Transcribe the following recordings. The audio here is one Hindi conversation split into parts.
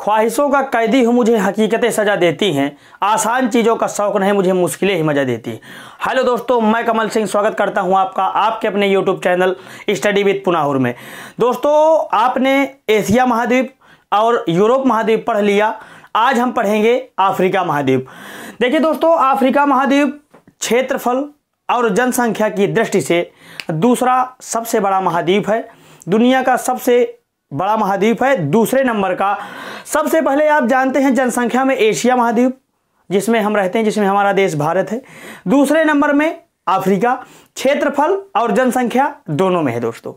ख्वाहिशों का कैदी हूँ मुझे हकीकतें सजा देती हैं आसान चीज़ों का शौक नहीं मुझे मुश्किलें ही मजा देती हैं हेलो दोस्तों मैं कमल सिंह स्वागत करता हूँ आपका आपके अपने YouTube channel study with Punahur में दोस्तों आपने एशिया महाद्वीप और यूरोप महाद्वीप पढ़ लिया आज हम पढ़ेंगे अफ्रीका महाद्वीप देखिए दोस्तों अफ्रीका महाद्वीप क्षेत्रफल और जनसंख्या की दृष्टि से दूसरा सबसे बड़ा महाद्वीप है दुनिया का सबसे बड़ा महाद्वीप है दूसरे नंबर का सबसे पहले आप जानते हैं जनसंख्या में एशिया महाद्वीप जिसमें हम रहते हैं जिसमें हमारा देश भारत है दूसरे नंबर में अफ्रीका क्षेत्रफल और जनसंख्या दोनों में है दोस्तों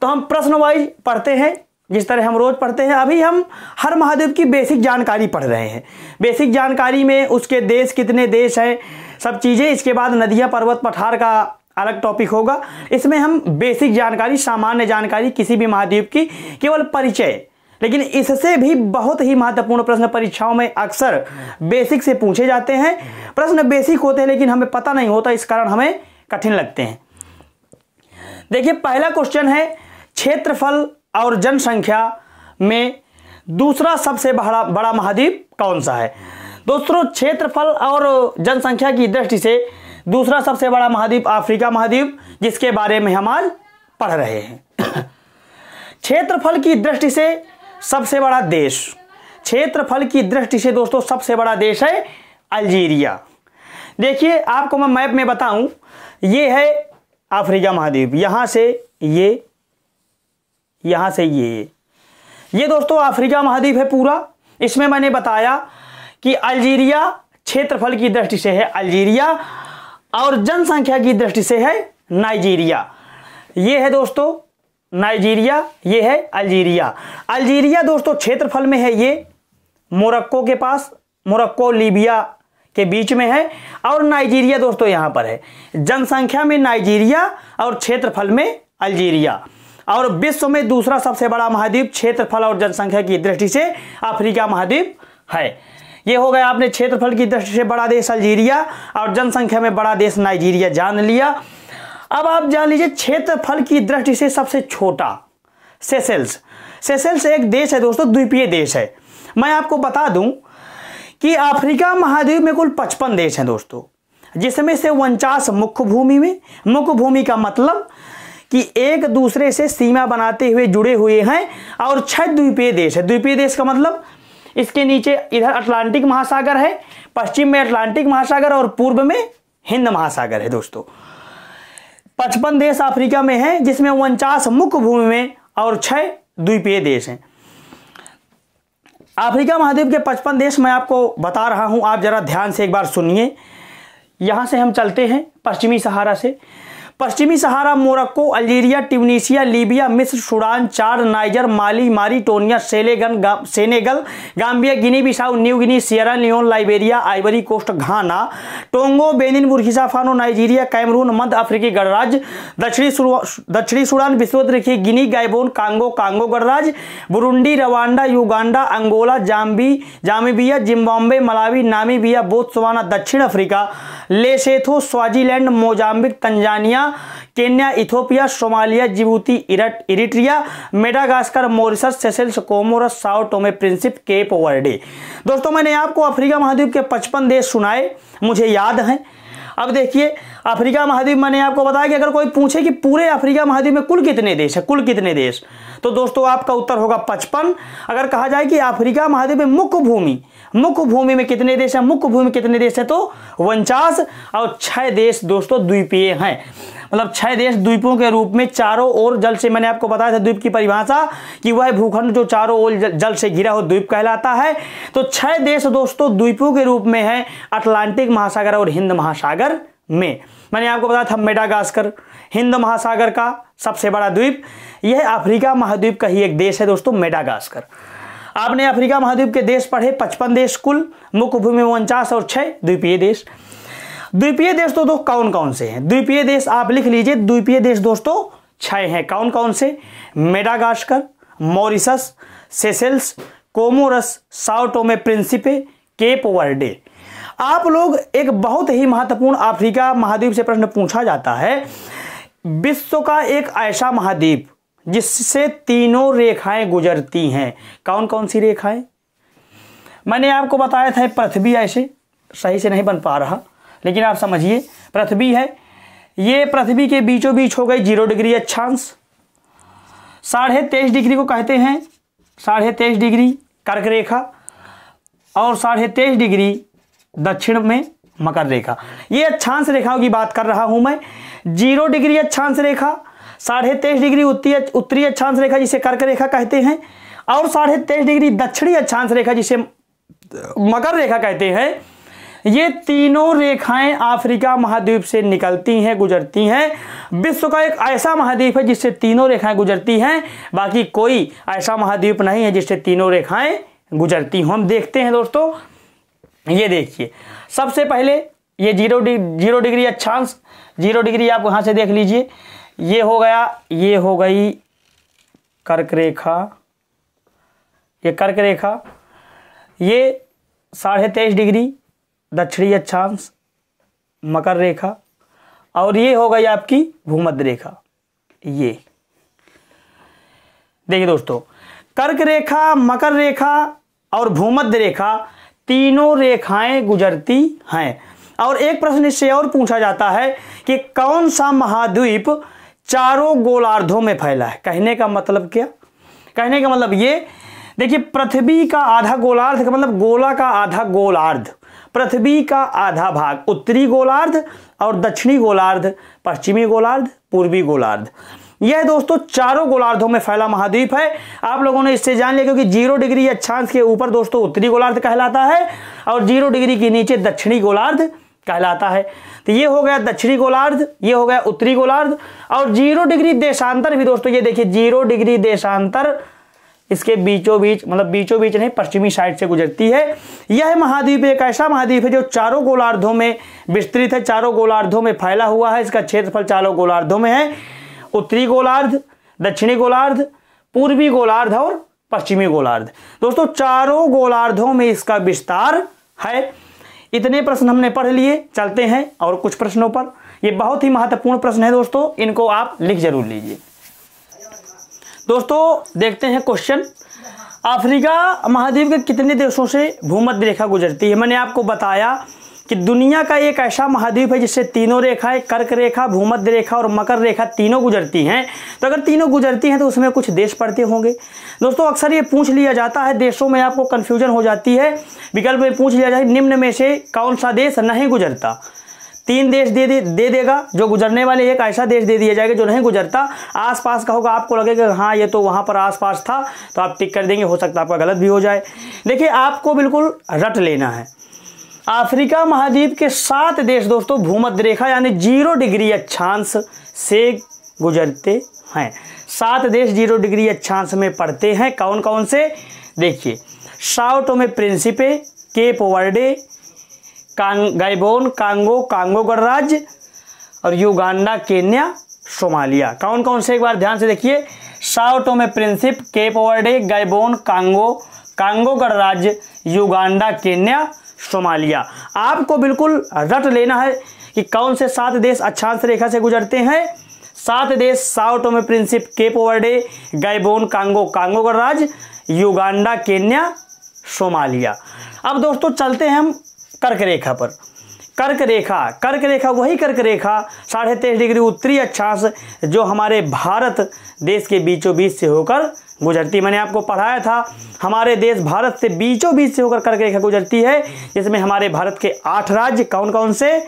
तो हम प्रश्न वाइज पढ़ते हैं जिस तरह हम रोज पढ़ते हैं अभी हम हर महाद्वीप की बेसिक जानकारी पढ़ रहे हैं बेसिक जानकारी में उसके देश कितने देश हैं सब चीज़ें इसके बाद नदियाँ पर्वत पठार का अलग टॉपिक होगा इसमें हम बेसिक जानकारी सामान्य जानकारी किसी भी महाद्वीप की केवल परिचय लेकिन इससे भी बहुत ही महत्वपूर्ण प्रश्न परीक्षाओं में अक्सर बेसिक से पूछे जाते हैं प्रश्न बेसिक होते हैं लेकिन हमें पता नहीं होता इस कारण हमें कठिन लगते हैं देखिए पहला क्वेश्चन है क्षेत्रफल और जनसंख्या में दूसरा सबसे बड़ा बड़ा महाद्वीप कौन सा है दोस्तों क्षेत्रफल और जनसंख्या की दृष्टि से दूसरा सबसे बड़ा महाद्वीप अफ्रीका महाद्वीप जिसके बारे में हम आज पढ़ रहे हैं क्षेत्रफल की दृष्टि से सबसे बड़ा देश क्षेत्रफल की दृष्टि से दोस्तों सबसे बड़ा देश है अल्जीरिया देखिए आपको मैं मैप में बताऊं ये है अफ्रीका महाद्वीप यहां से ये यहां से ये ये दोस्तों अफ्रीका महाद्वीप है पूरा इसमें मैंने बताया कि अल्जीरिया क्षेत्रफल की दृष्टि से है अल्जीरिया और जनसंख्या की दृष्टि से है नाइजीरिया ये है दोस्तों नाइजीरिया ये है अल्जीरिया अल्जीरिया दोस्तों क्षेत्रफल में है ये मोरक्को के पास मोरक्को लीबिया के बीच में है और नाइजीरिया दोस्तों यहां पर है जनसंख्या में नाइजीरिया और क्षेत्रफल में अल्जीरिया और विश्व में दूसरा सबसे बड़ा महाद्वीप क्षेत्रफल और जनसंख्या की दृष्टि से अफ्रीका महाद्वीप है ये हो गया आपने क्षेत्रफल की दृष्टि से बड़ा देश अल्जीरिया और जनसंख्या में बड़ा देश नाइजीरिया जान लिया अब आप जान लीजिए क्षेत्रफल की दृष्टि से सबसे छोटा सेसेल्स सेसेल्स एक देश है दोस्तों द्वीपीय देश है मैं आपको बता दूं कि अफ्रीका महाद्वीप में कुल पचपन देश हैं दोस्तों जिसमें से उनचास मुख्य भूमि में मुख्य भूमि का मतलब कि एक दूसरे से सीमा बनाते हुए जुड़े हुए हैं और छह द्वीपीय देश है द्वीपीय देश का मतलब इसके नीचे इधर अटलांटिक महासागर है पश्चिम में अटलांटिक महासागर और पूर्व में हिंद महासागर है दोस्तों पचपन देश अफ्रीका में हैं जिसमें उनचास मुख्य भूमि में और छह द्वीपीय देश हैं अफ्रीका महाद्वीप के पचपन देश मैं आपको बता रहा हूं आप जरा ध्यान से एक बार सुनिए यहां से हम चलते हैं पश्चिमी सहारा से पश्चिमी Sahara Morocco Algeria Tunisia Libya मिस्र सूडान चार नाइजर माली मारीटोनिया सेलेगन गा, Senegal Gambia Guinea Bissau New Guinea Sierra Leone Liberia Ivory Coast Ghana Togo Benin Burkina Faso Nigeria Cameroon मध्य अफ्रीकी गणराज्य दक्षिणी दक्षिणी सूडान रिखी गिनी गाइबोन कांगो कांगो गणराज्य बुरुंडी रवांडा युगांडा अंगोला जाम्बी Zambia Zimbabwe Malawi Namibia Botswana दक्षिण Africa Lesotho Swaziland Mozambique Tanzania Kenya Ethiopia Somalia Djibouti इरट Eritrea Madagascar Mauritius Seychelles Comoros Sao Tome Principe Cape Verde दोस्तों मैंने आपको अफ्रीका महाद्वीप के पचपन देश सुनाए मुझे याद हैं अब देखिए अफ्रीका महाद्वीप मैंने आपको बताया कि अगर कोई पूछे कि पूरे अफ्रीका महाद्वीप में कुल कितने देश है कुल कितने देश तो दोस्तों आपका उत्तर होगा पचपन अगर कहा जाए कि अफ्रीका महाद्वीप में मुख्य भूमि मुख्य भूमि में कितने देश हैं मुख्य भूमि कितने देश है तो उनचास और छह देश दोस्तों द्वीपीय हैं मतलब छह देश द्वीपों के रूप में चारों ओर जल से मैंने आपको बताया था द्वीप की परिभाषा कि वह भूखंड जो चारों ओर जल से घिरा हो द्वीप कहलाता है तो छह देश दोस्तों द्वीपों के रूप में है अटलांटिक महासागर और हिंद महासागर में मैंने आपको बताया था मेडागास्कर हिंद महासागर का सबसे बड़ा द्वीप यह अफ्रीका महाद्वीप का ही एक देश है दोस्तों मेडागास्कर आपने अफ्रीका महाद्वीप के देश पढ़े पचपन देश कुल मुख्य भूमि उनचास और छह द्वीपीय देश द्वीपीय देश तो, तो कौन कौन से हैं द्वीपीय देश आप लिख लीजिए द्वीपीय देश दोस्तों छह हैं कौन कौन से Madagascar Mauritius Seychelles Comoros Sao Tome Principe Cape Verde आप लोग एक बहुत ही महत्वपूर्ण अफ्रीका महाद्वीप से प्रश्न पूछा जाता है विश्व का एक ऐसा महाद्वीप जिससे तीनों रेखाएं गुजरती हैं कौन कौन सी रेखाएं मैंने आपको बताया था पृथ्वी ऐसे सही से नहीं बन पा रहा लेकिन आप समझिए पृथ्वी है ये पृथ्वी के बीचों बीच हो गई जीरो डिग्री अक्षांश साढ़े तेईस डिग्री को कहते हैं साढ़े तेईस डिग्री कर्क रेखा और साढ़े तेईस डिग्री दक्षिण में मकर रेखा ये अक्षांश रेखाओं की बात कर रहा हूं मैं जीरो डिग्री अक्षांश रेखा साढ़े तेईस डिग्री उत्तरी उत्तरी अक्षांश रेखा जिसे कर्क रेखा कहते हैं और साढ़े तेईस डिग्री दक्षिणी अक्षांश रेखा जिसे मकर रेखा कहते हैं ये तीनों रेखाएं अफ्रीका महाद्वीप से निकलती हैं गुजरती हैं विश्व का एक ऐसा महाद्वीप है जिससे तीनों रेखाएं गुजरती हैं बाकी कोई ऐसा महाद्वीप नहीं है जिससे तीनों रेखाएं गुजरती हूं हम देखते हैं दोस्तों ये देखिए सबसे पहले ये जीरो डिग्री जीरो डिग्री अक्षांश जीरो डिग्री आप यहाँ से देख लीजिए ये हो गया ये हो गई कर्क रेखा ये कर्क रेखा ये साढ़े तेईस डिग्री दक्षिणी अक्षांश मकर रेखा और ये हो गई आपकी भूमध्य रेखा ये देखिए दोस्तों कर्क रेखा मकर रेखा और भूमध्य रेखा तीनों रेखाएं गुजरती हैं और एक प्रश्न इससे और पूछा जाता है कि कौन सा महाद्वीप चारों गोलार्धों में फैला है कहने का मतलब क्या कहने का मतलब ये देखिए पृथ्वी का आधा गोलार्ध का मतलब गोला का आधा गोलार्ध पृथ्वी का आधा भाग उत्तरी गोलार्ध और दक्षिणी गोलार्ध पश्चिमी गोलार्ध पूर्वी गोलार्ध यह दोस्तों चारों गोलार्धों में फैला महाद्वीप है आप लोगों ने इससे जान लिया क्योंकि जीरो डिग्री अक्षांश के ऊपर दोस्तों उत्तरी गोलार्ध कहलाता है और जीरो डिग्री के नीचे दक्षिणी गोलार्ध कहलाता है तो ये हो गया दक्षिणी गोलार्ध ये हो गया उत्तरी गोलार्ध और जीरो डिग्री देशांतर भी दोस्तों ये देखिए जीरो डिग्री देशांतर इसके बीचों बीच मतलब बीचों बीच नहीं पश्चिमी साइड से गुजरती है यह महाद्वीप एक ऐसा महाद्वीप है जो चारों गोलार्धों में विस्तृत है चारों गोलार्धों में फैला हुआ है इसका क्षेत्रफल चारों गोलार्धों में है उत्तरी गोलार्ध दक्षिणी गोलार्ध पूर्वी गोलार्ध और पश्चिमी गोलार्ध दोस्तों चारों गोलार्धों में इसका विस्तार है इतने प्रश्न हमने पढ़ लिए चलते हैं और कुछ प्रश्नों पर ये बहुत ही महत्वपूर्ण प्रश्न है दोस्तों इनको आप लिख जरूर लीजिए दोस्तों देखते हैं क्वेश्चन अफ्रीका महाद्वीप के कितने देशों से भूमध्य रेखा गुजरती है मैंने आपको बताया कि दुनिया का एक ऐसा महाद्वीप है जिससे तीनों रेखाएं कर्क रेखा भूमध्य रेखा और मकर रेखा तीनों गुजरती हैं तो अगर तीनों गुजरती हैं तो उसमें कुछ देश पड़ते होंगे दोस्तों अक्सर ये पूछ लिया जाता है देशों में आपको कन्फ्यूजन हो जाती है विकल्प में पूछ लिया जाए निम्न में से कौन सा देश नहीं गुजरता तीन देश दे दे, दे देगा जो गुजरने वाले एक ऐसा देश दे दिया जाएगा जो नहीं गुजरता आसपास का होगा आपको लगेगा हाँ ये तो वहाँ पर आसपास था तो आप टिक कर देंगे हो सकता है आपका गलत भी हो जाए देखिए आपको बिल्कुल रट लेना है अफ्रीका महाद्वीप के सात देश दोस्तों भूमध्य रेखा यानी जीरो डिग्री अक्षांश से गुजरते हैं सात देश जीरो डिग्री अक्षांश में पड़ते हैं कौन कौन से देखिए Sao Tome Principe Cape Verde कांग गाइबोन कांगो कांगो गणराज्य और युगांडा केन्या सोमालिया कौन कौन से एक बार ध्यान से देखिए Sao Tome Principe Cape Verde Gabon Congo Congo गणराज्य युगांडा केन्या सोमालिया आपको बिल्कुल रट लेना है कि कौन से सात देश अक्षांश अच्छा रेखा से गुजरते हैं सात देश Sao Tome Principe Cape Verde Congo Congo का राज्य युगांडा केन्या सोमालिया अब दोस्तों चलते हैं हम कर्क रेखा पर कर्क रेखा कर्क रेखा वही कर्क रेखा साढ़े तेईस डिग्री उत्तरी अक्षांश जो हमारे भारत देश के बीचों बीच से होकर गुजरती मैंने आपको पढ़ाया था हमारे देश भारत से बीचों बीच से होकर करके रेखा गुजरती है जिसमें हमारे भारत के आठ राज्य कौन कौन से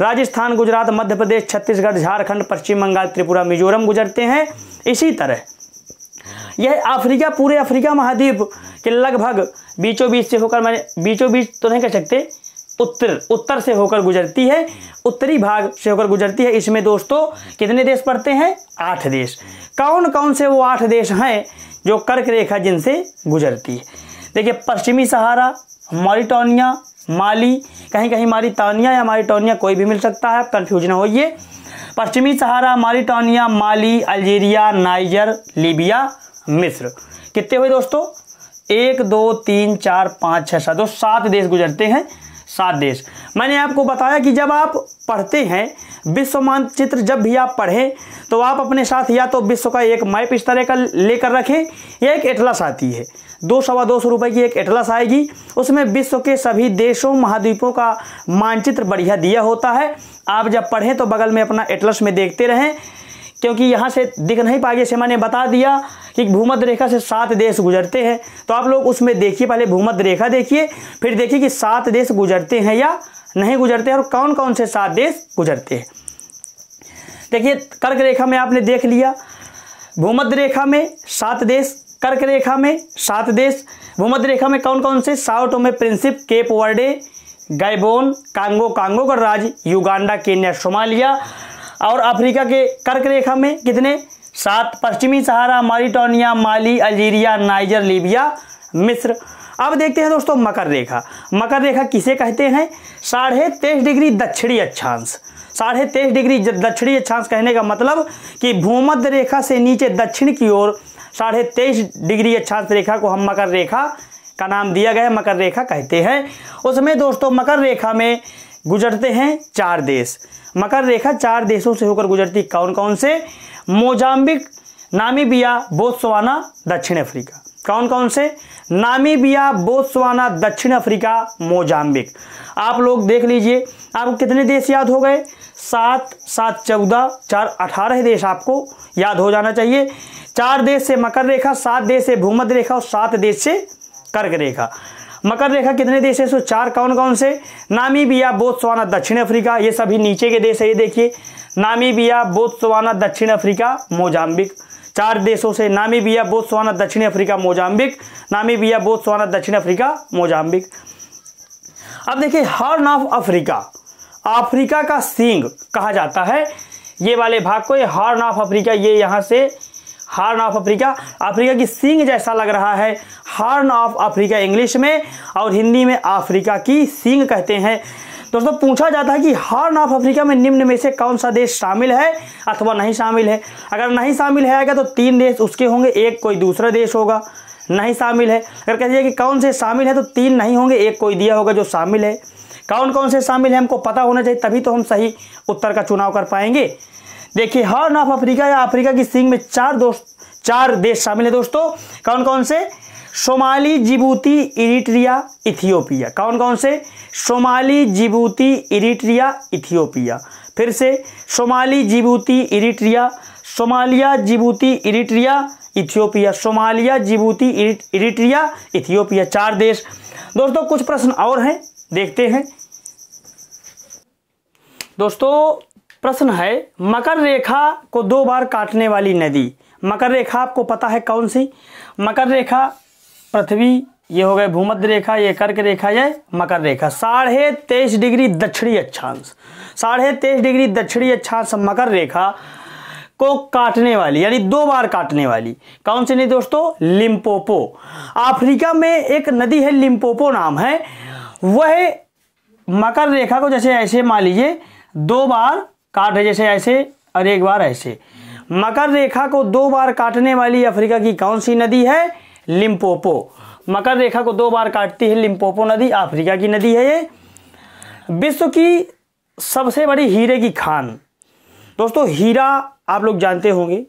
राजस्थान गुजरात मध्य प्रदेश छत्तीसगढ़ झारखंड पश्चिम बंगाल त्रिपुरा मिजोरम गुजरते हैं इसी तरह यह अफ्रीका पूरे अफ्रीका महाद्वीप के लगभग बीचों बीच से होकर मैंने बीचों बीच तो नहीं कह सकते उत्तर उत्तर से होकर गुजरती है उत्तरी भाग से होकर गुजरती है इसमें दोस्तों कितने देश पड़ते हैं आठ देश कौन कौन से वो आठ देश हैं जो कर्क रेखा जिनसे गुजरती है देखिए पश्चिमी सहारा मॉरिटोनिया माली कहीं कहीं मारितानिया या मारिटोनिया कोई भी मिल सकता है कन्फ्यूज ना होइए पश्चिमी Sahara Mauritania Mali Algeria Niger Libya मिस्र कितने हुए दोस्तों एक दो तीन चार पाँच छः सात दो सात देश गुजरते हैं सात देश मैंने आपको बताया कि जब आप पढ़ते हैं विश्व मानचित्र जब भी आप पढ़ें तो आप अपने साथ या तो विश्व का एक मैप इस तरह का लेकर रखें या एक एटलस आती है दो सवा दो सौ रुपये की एक एटलस आएगी उसमें विश्व के सभी देशों महाद्वीपों का मानचित्र बढ़िया दिया होता है आप जब पढ़ें तो बगल में अपना एटलस में देखते रहें क्योंकि यहाँ से दिख नहीं पाएगी इसे मैंने बता दिया कि भूमध्य रेखा से सात देश गुजरते हैं तो आप लोग उसमें देखिए पहले भूमध्य रेखा देखिए फिर देखिए कि सात देश गुजरते हैं या नहीं गुजरते और कौन कौन से सात देश गुजरते हैं देखिए कर्क रेखा में आपने देख लिया भूमध्य रेखा में सात देश कर्क रेखा में सात देश भूमध्य रेखा में कौन कौन से Sao Tome Principe Cape Verde Gabon Congo Congo का युगांडा केन्या सोमालिया और अफ्रीका के कर्क रेखा में कितने सात पश्चिमी Sahara Mauritania Mali Algeria Niger Libya मिस्र अब देखते हैं दोस्तों मकर रेखा मकर रेखा किसे कहते हैं साढ़े तेईस डिग्री दक्षिणी अक्षांश साढ़े तेईस डिग्री दक्षिणी अक्षांश कहने का मतलब कि भूमध्य रेखा से नीचे दक्षिण की ओर साढ़े तेईस डिग्री अक्षांश रेखा को हम मकर रेखा का नाम दिया गया मकर रेखा कहते हैं उसमें दोस्तों मकर रेखा में गुजरते हैं चार देश मकर रेखा चार देशों से होकर गुजरती कौन कौन से मोजाम्बिक नामीबिया बोत्सवाना दक्षिण अफ्रीका कौन कौन से नामीबिया बोत्सवाना दक्षिण अफ्रीका मोजाम्बिक आप लोग देख लीजिए आपको कितने देश याद हो गए सात सात चौदह चार अठारह देश आपको याद हो जाना चाहिए चार देश से मकर रेखा सात देश से भूमध्य रेखा और सात देश से कर्क रेखा मकर रेखा कितने देश है सो चार कौन कौन से नामीबिया बोत्सवाना दक्षिण अफ्रीका ये सभी नीचे के देश है ये देखिए नामीबिया बोत्सवाना दक्षिण अफ्रीका मोजाम्बिक चार देशों से नामीबिया बोत्सवाना दक्षिण अफ्रीका मोजाम्बिक नामीबिया बोत्सवाना दक्षिण अफ्रीका मोजाम्बिक अब देखिए हॉर्न ऑफ अफ्रीका अफ्रीका का सींग कहा जाता है ये वाले भाग को ये हॉर्न ऑफ अफ्रीका ये यहाँ से हार्न ऑफ अफ्रीका अफ्रीका की सींग जैसा लग रहा है हार्न ऑफ अफ्रीका इंग्लिश में और हिंदी में अफ्रीका की सींग कहते हैं दोस्तों पूछा जाता है कि हार्न ऑफ अफ्रीका में निम्न में से कौन सा देश शामिल है अथवा नहीं शामिल है अगर नहीं शामिल है आएगा तो तीन देश उसके होंगे एक कोई दूसरा देश होगा नहीं शामिल है अगर कह दिया कि कौन से शामिल है तो तीन नहीं होंगे एक कोई दिया होगा जो शामिल है कौन कौन से शामिल है हमको पता होना चाहिए तभी तो हम सही उत्तर का चुनाव कर पाएंगे देखिए हॉर्न ऑफ अफ्रीका या अफ्रीका की सिंह में चार दोस्त चार देश शामिल है दोस्तों कौन कौन से सोमाली जिबूती इरिट्रिया इथियोपिया कौन कौन से सोमाली जिबूती इरिट्रिया इथियोपिया फिर से Somali Djibouti Eritrea Somalia Djibouti Eritrea Ethiopia Somalia Djibouti Eritrea Ethiopia चार देश दोस्तों कुछ प्रश्न और हैं देखते हैं दोस्तों प्रश्न है मकर रेखा को दो बार काटने वाली नदी मकर रेखा आपको पता है कौन सी मकर रेखा पृथ्वी ये हो गए भूमध्य रेखा ये कर्क रेखा ये मकर रेखा साढ़े तेईस डिग्री दक्षिणी अक्षांश साढ़े तेईस डिग्री दक्षिणी अक्षांश मकर रेखा को काटने वाली यानी दो बार काटने वाली कौन सी नदी दोस्तों लिम्पोपो अफ्रीका में एक नदी है लिम्पोपो नाम है वह मकर रेखा को जैसे ऐसे मान लीजिए दो बार काट है जैसे ऐसे और एक बार ऐसे मकर रेखा को दो बार काटने वाली अफ्रीका की कौन सी नदी है लिम्पोपो मकर रेखा को दो बार काटती है लिम्पोपो नदी अफ्रीका की नदी है ये विश्व की सबसे बड़ी हीरे की खान दोस्तों हीरा आप लोग जानते होंगे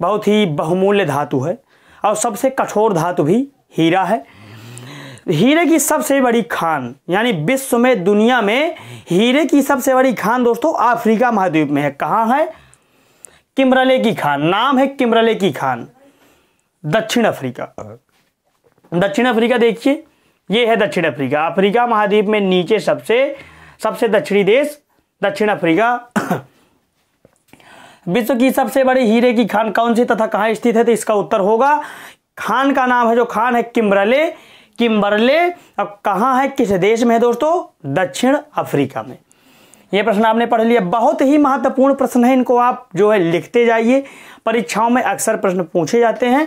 बहुत ही बहुमूल्य धातु है और सबसे कठोर धातु भी हीरा है हीरे की सबसे बड़ी खान यानी विश्व में दुनिया में हीरे की सबसे बड़ी खान दोस्तों अफ्रीका महाद्वीप में है कहाँ है किमरले की खान नाम है किमरले की खान दक्षिण अफ्रीका दक्षिण अफ्रीका देखिए ये है दक्षिण अफ्रीका अफ्रीका महाद्वीप में नीचे सबसे सबसे दक्षिणी देश दक्षिण अफ्रीका विश्व की सबसे बड़ी हीरे की खान कौन सी तथा कहाँ स्थित है तो इसका उत्तर होगा खान का नाम है जो खान है किमरले किम्बरले अब कहाँ है किस देश में है दोस्तों दक्षिण अफ्रीका में ये प्रश्न आपने पढ़ लिया बहुत ही महत्वपूर्ण प्रश्न है इनको आप जो है लिखते जाइए परीक्षाओं में अक्सर प्रश्न पूछे जाते हैं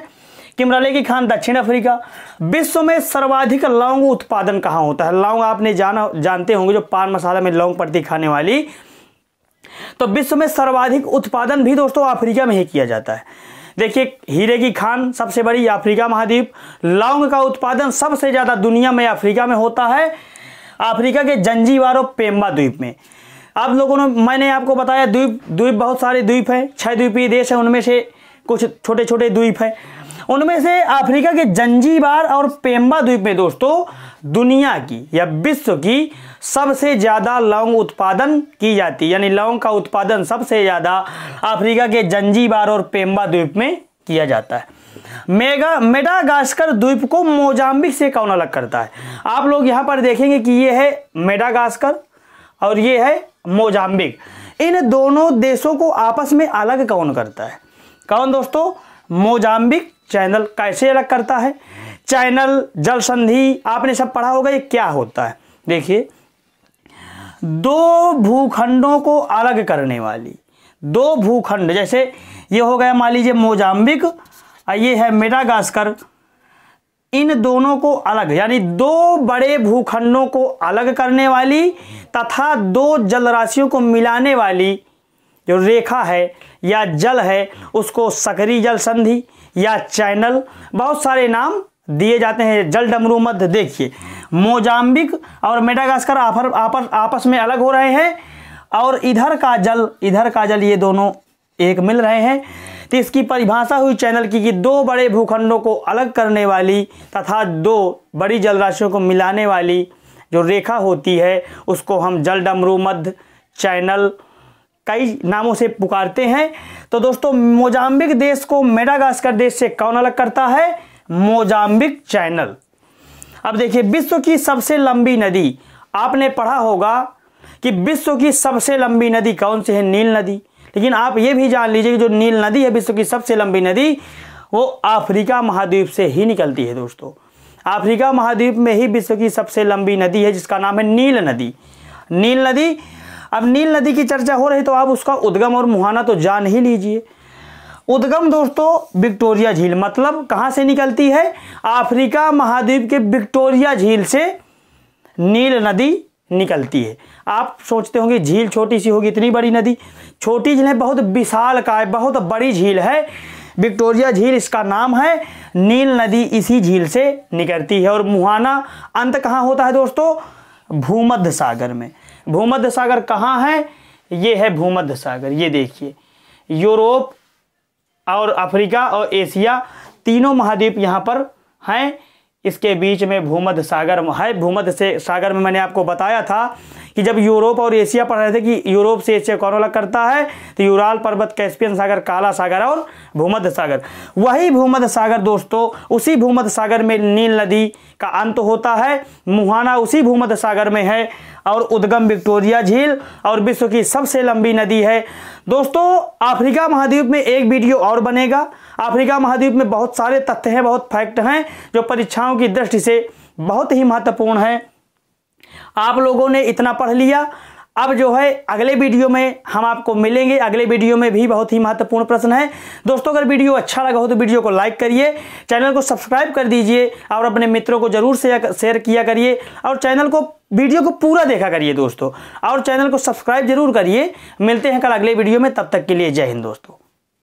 किमराले की खान दक्षिण अफ्रीका विश्व में सर्वाधिक लौंग उत्पादन कहाँ होता है लौंग आपने जाना जानते होंगे जो पान मसाला में लौंग पड़ती खाने वाली तो विश्व में सर्वाधिक उत्पादन भी दोस्तों अफ्रीका में ही किया जाता है देखिए हीरे की खान सबसे बड़ी अफ्रीका महाद्वीप लौंग का उत्पादन सबसे ज़्यादा दुनिया में अफ्रीका में होता है अफ्रीका के जंजीवार और पेम्बा द्वीप में आप लोगों ने मैंने आपको बताया द्वीप द्वीप बहुत सारे द्वीप हैं छह द्वीपीय देश हैं उनमें से कुछ छोटे छोटे द्वीप हैं उनमें से अफ्रीका के जंजीबार और पेम्बा द्वीप में दोस्तों दुनिया की या विश्व की सबसे ज़्यादा लौंग उत्पादन की जाती है यानी लौंग का उत्पादन सबसे ज़्यादा अफ्रीका के जंजीबार और पेम्बा द्वीप में किया जाता है मेगा मेडागास्कर द्वीप को मोजाम्बिक से कौन अलग करता है आप लोग यहां पर देखेंगे कि यह है मेडागास्कर और यह है मोजाम्बिक इन दोनों देशों को आपस में अलग कौन करता है कौन दोस्तों मोजाम्बिक चैनल कैसे अलग करता है चैनल जल संधि आपने सब पढ़ा होगा ये क्या होता है देखिए दो भूखंडों को अलग करने वाली दो भूखंड जैसे ये हो गया मान लीजिए मोजाम्बिक और ये है मेडागास्कर इन दोनों को अलग यानी दो बड़े भूखंडों को अलग करने वाली तथा दो जलराशियों को मिलाने वाली जो रेखा है या जल है उसको सकरी जल संधि या चैनल बहुत सारे नाम दिए जाते हैं जल डमरू मध्य देखिए मोजाम्बिक और मेडागास्कर आपर, आपस आपस में अलग हो रहे हैं और इधर का जल इधर का जल ये दोनों एक मिल रहे हैं तो इसकी परिभाषा हुई चैनल की कि दो बड़े भूखंडों को अलग करने वाली तथा दो बड़ी जलराशियों को मिलाने वाली जो रेखा होती है उसको हम जल डमरू मध्य चैनल कई नामों से पुकारते हैं तो दोस्तों मोजाम्बिक देश को मेडागास्कर देश से कौन अलग करता है मोजाम्बिक चैनल अब देखिए विश्व की सबसे लंबी नदी आपने पढ़ा होगा कि विश्व की सबसे लंबी नदी कौन सी है नील नदी लेकिन आप ये भी जान लीजिए कि जो नील नदी है विश्व की सबसे लंबी नदी वो अफ्रीका महाद्वीप से ही निकलती है दोस्तों अफ्रीका महाद्वीप में ही विश्व की सबसे लंबी नदी है जिसका नाम है नील नदी नील नदी अब नील नदी की चर्चा हो रही तो आप उसका उद्गम और मुहाना तो जान ही लीजिए उद्गम दोस्तों विक्टोरिया झील मतलब कहाँ से निकलती है अफ्रीका महाद्वीप के विक्टोरिया झील से नील नदी निकलती है आप सोचते होंगे झील छोटी सी होगी इतनी बड़ी नदी छोटी झील है बहुत विशाल का है बहुत बड़ी झील है विक्टोरिया झील इसका नाम है नील नदी इसी झील से निकलती है और मुहाना अंत कहाँ होता है दोस्तों भूमध्य सागर में भूमध्य सागर कहाँ है ये है भूमध्य सागर ये देखिए यूरोप और अफ्रीका और एशिया तीनों महाद्वीप यहाँ पर हैं इसके बीच में भूमध्य सागर है भूमध्य से सागर में मैंने आपको बताया था कि जब यूरोप और एशिया पढ़ रहे थे कि यूरोप से एशिया कौन अलग करता है तो यूराल पर्वत कैस्पियन सागर काला सागर और भूमध्य सागर वही भूमध्य सागर दोस्तों उसी भूमध्य सागर में नील नदी का अंत होता है मुहाना उसी भूमध्य सागर में है और उद्गम विक्टोरिया झील और विश्व की सबसे लंबी नदी है दोस्तों अफ्रीका महाद्वीप में एक वीडियो और बनेगा अफ्रीका महाद्वीप में बहुत सारे तथ्य हैं बहुत फैक्ट हैं जो परीक्षाओं की दृष्टि से बहुत ही महत्वपूर्ण है आप लोगों ने इतना पढ़ लिया अब जो है अगले वीडियो में हम आपको मिलेंगे अगले वीडियो में भी बहुत ही महत्वपूर्ण प्रश्न है दोस्तों अगर वीडियो अच्छा लगा हो तो वीडियो को लाइक करिए चैनल को सब्सक्राइब कर दीजिए और अपने मित्रों को जरूर शेयर किया करिए और चैनल को वीडियो को पूरा देखा करिए दोस्तों और चैनल को सब्सक्राइब जरूर करिए मिलते हैं कल अगले वीडियो में तब तक के लिए जय हिंद दोस्तों